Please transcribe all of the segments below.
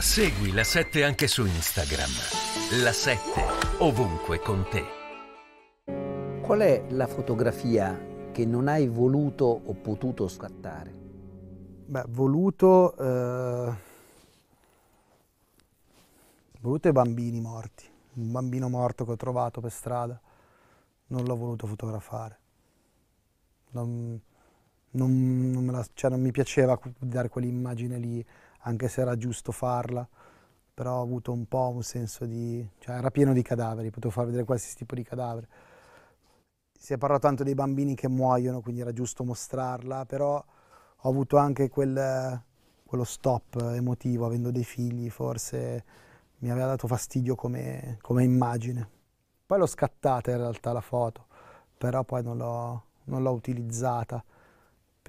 Segui la 7 anche su Instagram. La 7 ovunque con te. Qual è la fotografia che non hai voluto o potuto scattare? Beh, voluto. Eh... Voluto i bambini morti. Un bambino morto che ho trovato per strada. Non l'ho voluto fotografare. Non non, non, la, cioè non mi piaceva dare quell'immagine lì, anche se era giusto farla, però ho avuto un po' un senso di... cioè era pieno di cadaveri, potevo far vedere qualsiasi tipo di cadavere. Si è parlato tanto dei bambini che muoiono, quindi era giusto mostrarla, però ho avuto anche quel, quello stop emotivo, avendo dei figli, forse mi aveva dato fastidio come, come immagine. Poi l'ho scattata in realtà la foto, però poi non l'ho utilizzata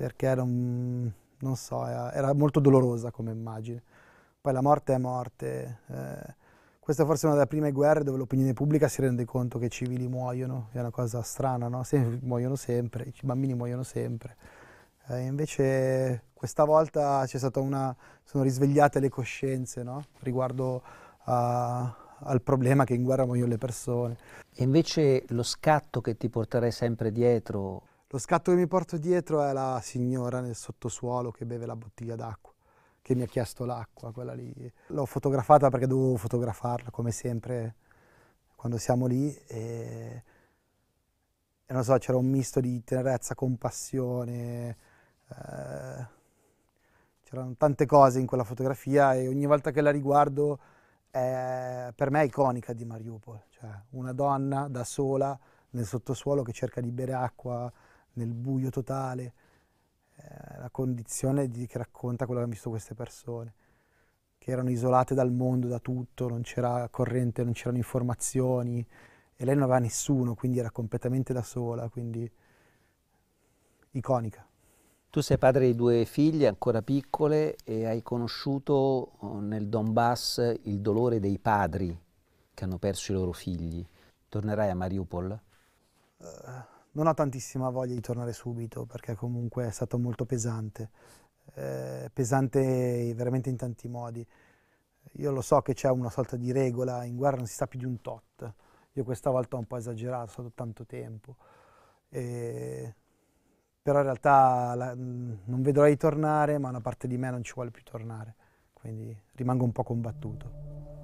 perché era un, non so, era, era molto dolorosa come immagine. Poi la morte è morte. Eh, questa forse è una delle prime guerre dove l'opinione pubblica si rende conto che i civili muoiono, è una cosa strana, no? Sem muoiono sempre, i bambini muoiono sempre. Eh, invece questa volta c'è stata una, sono risvegliate le coscienze no? riguardo a, al problema che in guerra muoiono le persone. E invece lo scatto che ti porterai sempre dietro lo scatto che mi porto dietro è la signora nel sottosuolo che beve la bottiglia d'acqua, che mi ha chiesto l'acqua, quella lì. L'ho fotografata perché dovevo fotografarla, come sempre, quando siamo lì. E, e non so, c'era un misto di tenerezza, compassione, eh, c'erano tante cose in quella fotografia e ogni volta che la riguardo è, per me è iconica di Mariupol. Cioè, una donna da sola nel sottosuolo che cerca di bere acqua, nel buio totale, eh, la condizione di, che racconta quello che hanno visto queste persone, che erano isolate dal mondo, da tutto, non c'era corrente, non c'erano informazioni e lei non aveva nessuno, quindi era completamente da sola, quindi iconica. Tu sei padre di due figlie ancora piccole e hai conosciuto eh, nel Donbass il dolore dei padri che hanno perso i loro figli. Tornerai a Mariupol? Uh non ho tantissima voglia di tornare subito perché comunque è stato molto pesante, eh, pesante veramente in tanti modi. Io lo so che c'è una sorta di regola, in guerra non si sta più di un tot, io questa volta ho un po' esagerato, è stato tanto tempo, e... però in realtà la, mm, non vedrò di tornare, ma una parte di me non ci vuole più tornare, quindi rimango un po' combattuto.